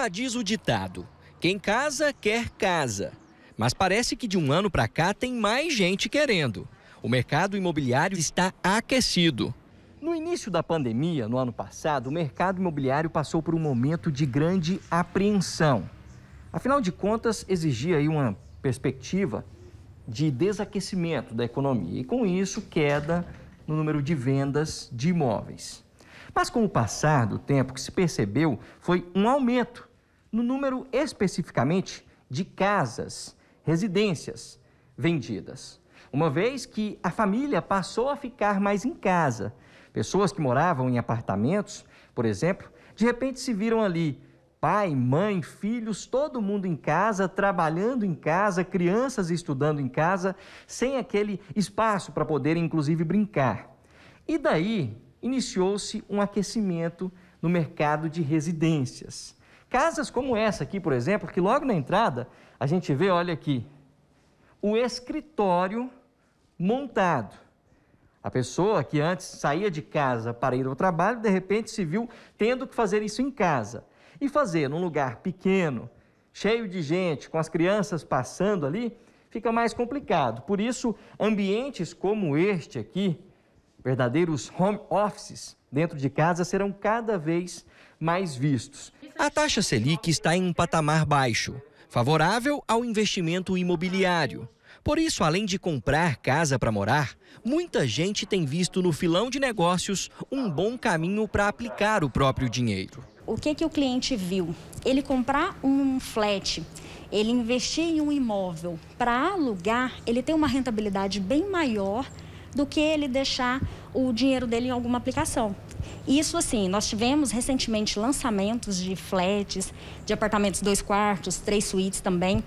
já diz o ditado: quem casa, quer casa. Mas parece que de um ano para cá tem mais gente querendo. O mercado imobiliário está aquecido. No início da pandemia, no ano passado, o mercado imobiliário passou por um momento de grande apreensão. Afinal de contas, exigia aí uma perspectiva de desaquecimento da economia e, com isso, queda no número de vendas de imóveis. Mas, com o passar do tempo, o que se percebeu foi um aumento no número especificamente de casas, residências vendidas. Uma vez que a família passou a ficar mais em casa, pessoas que moravam em apartamentos, por exemplo, de repente se viram ali pai, mãe, filhos, todo mundo em casa, trabalhando em casa, crianças estudando em casa, sem aquele espaço para poderem, inclusive, brincar. E daí iniciou-se um aquecimento no mercado de residências. Casas como essa aqui, por exemplo, que logo na entrada a gente vê, olha aqui, o escritório montado. A pessoa que antes saía de casa para ir ao trabalho, de repente se viu tendo que fazer isso em casa. E fazer num lugar pequeno, cheio de gente, com as crianças passando ali, fica mais complicado. Por isso, ambientes como este aqui, Verdadeiros home offices dentro de casa serão cada vez mais vistos. A taxa Selic está em um patamar baixo, favorável ao investimento imobiliário. Por isso, além de comprar casa para morar, muita gente tem visto no filão de negócios um bom caminho para aplicar o próprio dinheiro. O que, que o cliente viu? Ele comprar um flat, ele investir em um imóvel para alugar, ele tem uma rentabilidade bem maior do que ele deixar o dinheiro dele em alguma aplicação. Isso assim, nós tivemos recentemente lançamentos de flats, de apartamentos dois quartos, três suítes também,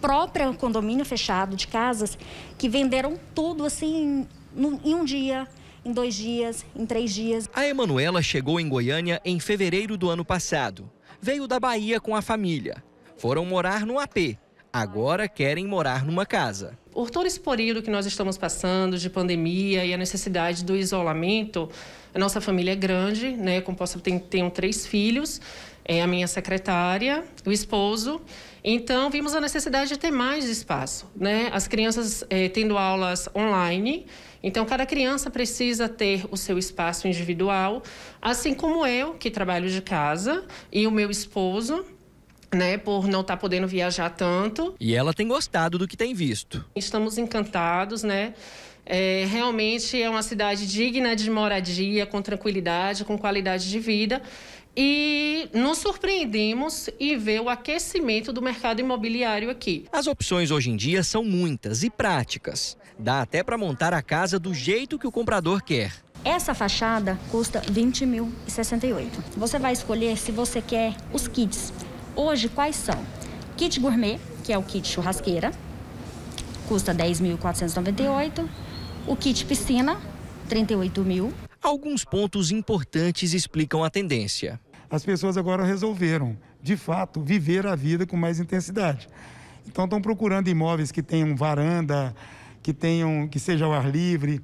próprio condomínio fechado de casas que venderam tudo assim em um dia, em dois dias, em três dias. A Emanuela chegou em Goiânia em fevereiro do ano passado. Veio da Bahia com a família. Foram morar no AP, agora querem morar numa casa. Por todo esse período que nós estamos passando de pandemia e a necessidade do isolamento, a nossa família é grande, né? Composta, tenho, tenho três filhos, é a minha secretária, o esposo. Então, vimos a necessidade de ter mais espaço, né? As crianças é, tendo aulas online, então cada criança precisa ter o seu espaço individual, assim como eu, que trabalho de casa, e o meu esposo, né, por não estar tá podendo viajar tanto. E ela tem gostado do que tem visto. Estamos encantados, né? É, realmente é uma cidade digna de moradia, com tranquilidade, com qualidade de vida. E nos surpreendemos em ver o aquecimento do mercado imobiliário aqui. As opções hoje em dia são muitas e práticas. Dá até para montar a casa do jeito que o comprador quer. Essa fachada custa 20.068. Você vai escolher se você quer os kits Hoje, quais são? Kit gourmet, que é o kit churrasqueira, custa 10.498. O kit piscina, 38 mil. Alguns pontos importantes explicam a tendência. As pessoas agora resolveram, de fato, viver a vida com mais intensidade. Então estão procurando imóveis que tenham varanda, que tenham, que seja ao ar livre.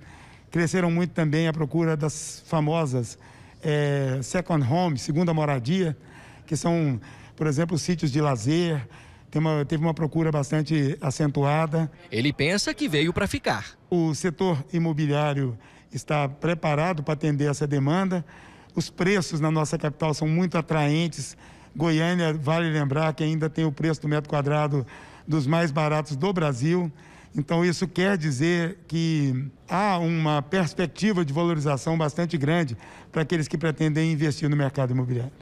Cresceram muito também a procura das famosas é, second home, segunda moradia, que são por exemplo, sítios de lazer. Uma, teve uma procura bastante acentuada. Ele pensa que veio para ficar. O setor imobiliário está preparado para atender essa demanda. Os preços na nossa capital são muito atraentes. Goiânia, vale lembrar que ainda tem o preço do metro quadrado dos mais baratos do Brasil. Então, isso quer dizer que há uma perspectiva de valorização bastante grande para aqueles que pretendem investir no mercado imobiliário.